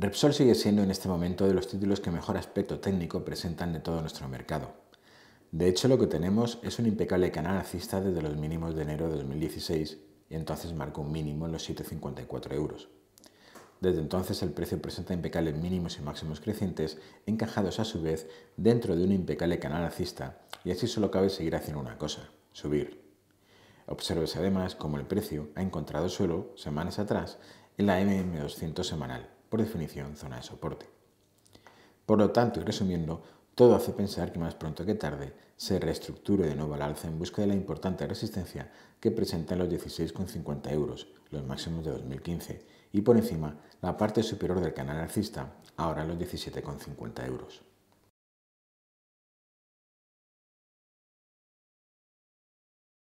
Repsol sigue siendo en este momento de los títulos que mejor aspecto técnico presentan de todo nuestro mercado. De hecho, lo que tenemos es un impecable canal alcista desde los mínimos de enero de 2016 y entonces marcó un mínimo en los 7,54 euros. Desde entonces el precio presenta impecables mínimos y máximos crecientes, encajados a su vez dentro de un impecable canal alcista, y así solo cabe seguir haciendo una cosa, subir. Obsérvese además cómo el precio ha encontrado suelo, semanas atrás, en la MM200 semanal por definición, zona de soporte. Por lo tanto, y resumiendo, todo hace pensar que más pronto que tarde se reestructure de nuevo el alza en busca de la importante resistencia que presentan los 16,50 euros, los máximos de 2015, y por encima la parte superior del canal alcista, ahora los 17,50 euros.